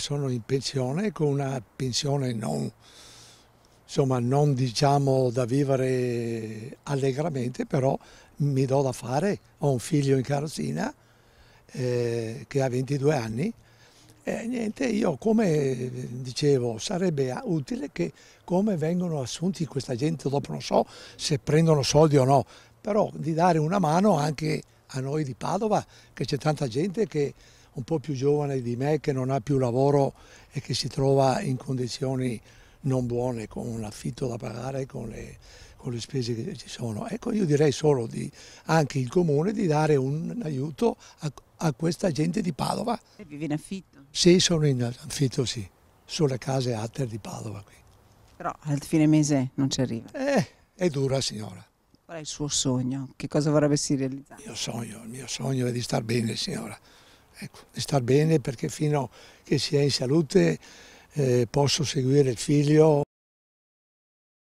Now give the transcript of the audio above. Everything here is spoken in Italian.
Sono in pensione con una pensione non, insomma, non diciamo da vivere allegramente, però mi do da fare, ho un figlio in carrozzina eh, che ha 22 anni e niente, io come dicevo sarebbe utile che come vengono assunti questa gente, dopo non so se prendono soldi o no, però di dare una mano anche a noi di Padova che c'è tanta gente che un po' più giovane di me che non ha più lavoro e che si trova in condizioni non buone con un affitto da pagare, con le, con le spese che ci sono. Ecco, io direi solo di, anche il comune di dare un, aiuto a, a, questa gente di Padova. E vivi in affitto? Sì, sono in affitto, sì, sulle case Atter di Padova qui. Però al fine mese non ci arriva. Eh, è dura signora. Qual è il suo sogno? Che cosa vorrebbe si realizzare? Il mio sogno, il mio sogno è di star bene signora. Ecco, star bene perché fino a che sia in salute eh, posso seguire il figlio.